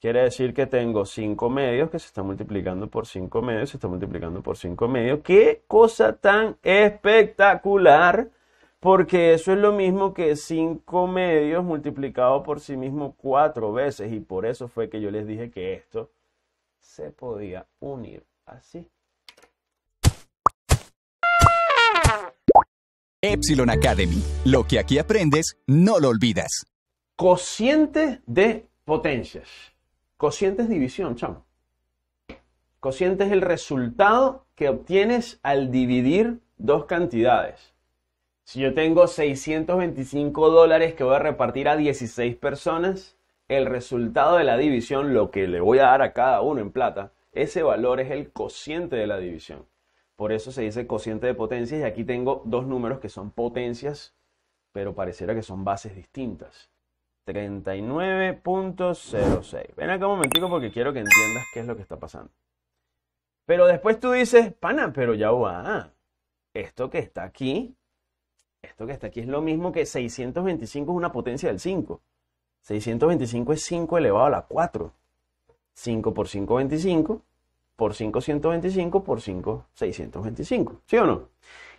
Quiere decir que tengo 5 medios que se está multiplicando por 5 medios, se está multiplicando por 5 medios. ¡Qué cosa tan espectacular! Porque eso es lo mismo que 5 medios multiplicado por sí mismo 4 veces. Y por eso fue que yo les dije que esto se podía unir así. Epsilon Academy. Lo que aquí aprendes, no lo olvidas. Cociente de potencias. Cociente es división, chamo. Cociente es el resultado que obtienes al dividir dos cantidades. Si yo tengo 625 dólares que voy a repartir a 16 personas, el resultado de la división, lo que le voy a dar a cada uno en plata, ese valor es el cociente de la división. Por eso se dice cociente de potencias y aquí tengo dos números que son potencias, pero pareciera que son bases distintas. 39.06. Ven acá un momentico porque quiero que entiendas qué es lo que está pasando. Pero después tú dices, pana, pero ya va. Esto que está aquí, esto que está aquí es lo mismo que 625 es una potencia del 5. 625 es 5 elevado a la 4. 5 por 5, 25. Por 5, 125. Por 5, 625. ¿Sí o no?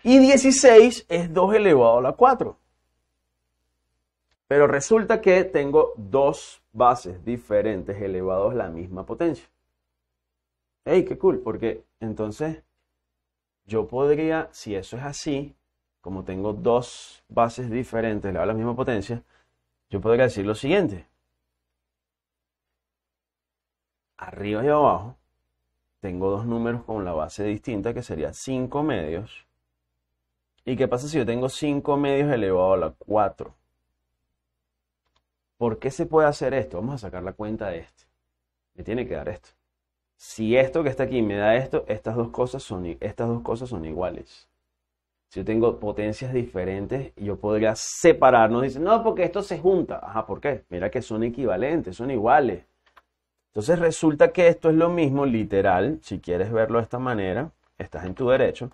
Y 16 es 2 elevado a la 4. Pero resulta que tengo dos bases diferentes elevados a la misma potencia. ¡Ey, qué cool! Porque entonces yo podría, si eso es así, como tengo dos bases diferentes elevadas a la misma potencia, yo podría decir lo siguiente. Arriba y abajo tengo dos números con la base distinta que sería 5 medios. ¿Y qué pasa si yo tengo 5 medios elevado a la 4? ¿Por qué se puede hacer esto? Vamos a sacar la cuenta de este. Me tiene que dar esto. Si esto que está aquí me da esto, estas dos cosas son, estas dos cosas son iguales. Si yo tengo potencias diferentes, yo podría separarnos. Dice, no, porque esto se junta. Ajá, ¿por qué? Mira que son equivalentes, son iguales. Entonces resulta que esto es lo mismo, literal, si quieres verlo de esta manera, estás en tu derecho,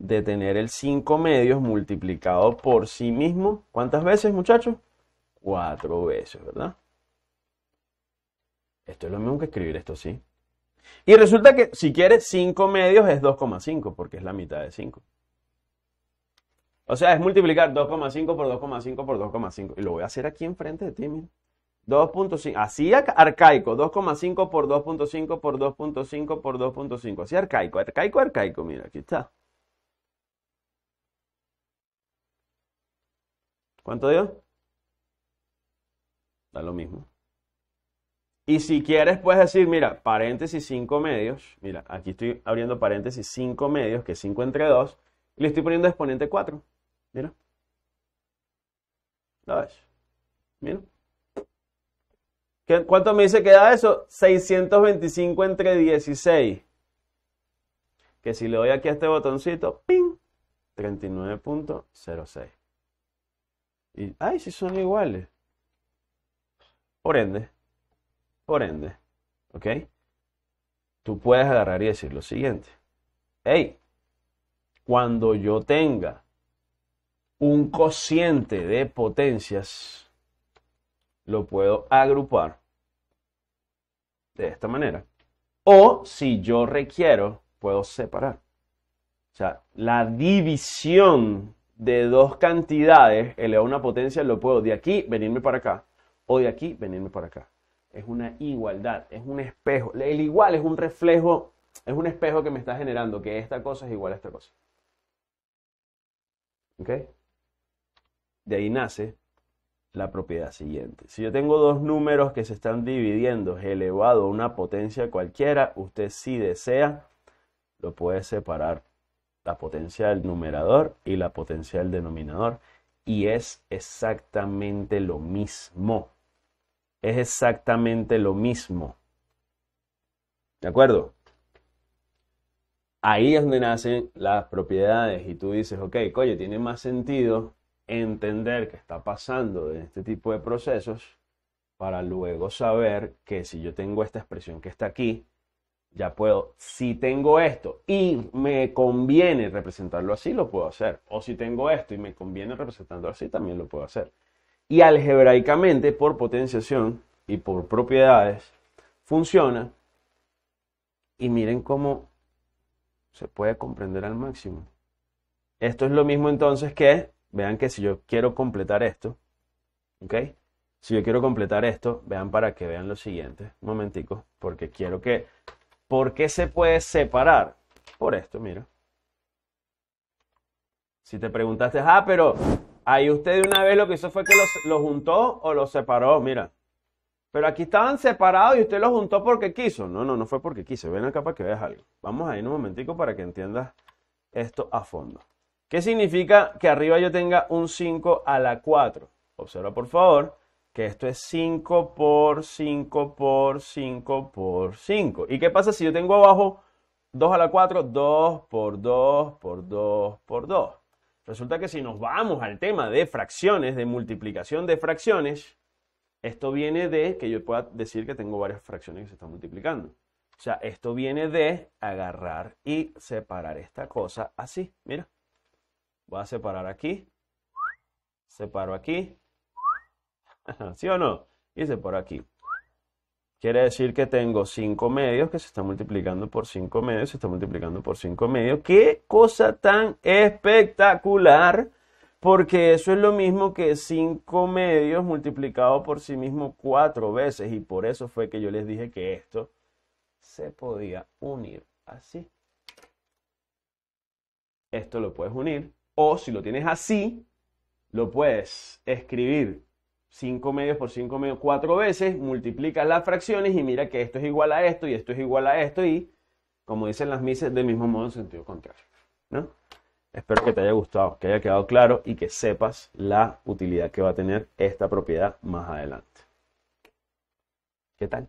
de tener el 5 medios multiplicado por sí mismo. ¿Cuántas veces, muchachos? cuatro veces, ¿verdad? Esto es lo mismo que escribir esto, así. Y resulta que si quieres 5 medios es 2,5 porque es la mitad de 5. O sea, es multiplicar 2,5 por 2,5 por 2,5. Y lo voy a hacer aquí enfrente de ti, mira. 2.5, así arcaico, 2,5 por 2.5 por 2.5 por 2.5, así arcaico, arcaico, arcaico, mira, aquí está. ¿Cuánto dio? da lo mismo. Y si quieres, puedes decir, mira, paréntesis 5 medios, mira, aquí estoy abriendo paréntesis 5 medios, que es 5 entre 2, y le estoy poniendo exponente 4, mira. ¿Lo ves? Mira. ¿Cuánto me dice que da eso? 625 entre 16. Que si le doy aquí a este botoncito, ¡pin! 39.06. Y, ay, si son iguales. Por ende, por ende, ¿ok? Tú puedes agarrar y decir lo siguiente. Hey, cuando yo tenga un cociente de potencias, lo puedo agrupar de esta manera. O si yo requiero, puedo separar. O sea, la división de dos cantidades l a una potencia, lo puedo de aquí venirme para acá o de aquí venirme para acá. Es una igualdad, es un espejo. El igual es un reflejo, es un espejo que me está generando que esta cosa es igual a esta cosa. ¿Ok? De ahí nace la propiedad siguiente. Si yo tengo dos números que se están dividiendo elevado a una potencia cualquiera, usted si desea lo puede separar la potencia del numerador y la potencia del denominador y es exactamente lo mismo es exactamente lo mismo. ¿De acuerdo? Ahí es donde nacen las propiedades y tú dices, ok, coño, tiene más sentido entender qué está pasando de este tipo de procesos para luego saber que si yo tengo esta expresión que está aquí, ya puedo, si tengo esto y me conviene representarlo así, lo puedo hacer. O si tengo esto y me conviene representarlo así, también lo puedo hacer y algebraicamente por potenciación y por propiedades funciona. Y miren cómo se puede comprender al máximo. Esto es lo mismo entonces que, vean que si yo quiero completar esto, ¿ok? Si yo quiero completar esto, vean para que vean lo siguiente, un momentico, porque quiero que, ¿por qué se puede separar? Por esto, mira. Si te preguntaste, ah, pero Ahí usted de una vez lo que hizo fue que los, juntó o los separó, mira. Pero aquí estaban separados y usted los juntó porque quiso. No, no, no fue porque quiso. Ven acá para que veas algo. Vamos a ir un momentico para que entiendas esto a fondo. ¿Qué significa que arriba yo tenga un 5 a la 4? Observa por favor que esto es 5 por 5 por 5 por 5. ¿Y qué pasa si yo tengo abajo 2 a la 4? 2 por 2 por 2 por 2. Resulta que si nos vamos al tema de fracciones, de multiplicación de fracciones, esto viene de que yo pueda decir que tengo varias fracciones que se están multiplicando. O sea, esto viene de agarrar y separar esta cosa así. Mira, voy a separar aquí, separo aquí, ¿sí o no? Y separo aquí. Quiere decir que tengo 5 medios que se está multiplicando por 5 medios, se está multiplicando por 5 medios. ¡Qué cosa tan espectacular! Porque eso es lo mismo que 5 medios multiplicado por sí mismo 4 veces. Y por eso fue que yo les dije que esto se podía unir así. Esto lo puedes unir. O si lo tienes así, lo puedes escribir 5 medios por 5 medios 4 veces, multiplicas las fracciones y mira que esto es igual a esto y esto es igual a esto y, como dicen las mises, del mismo modo en sentido contrario. ¿no? Espero que te haya gustado, que haya quedado claro y que sepas la utilidad que va a tener esta propiedad más adelante. ¿Qué tal?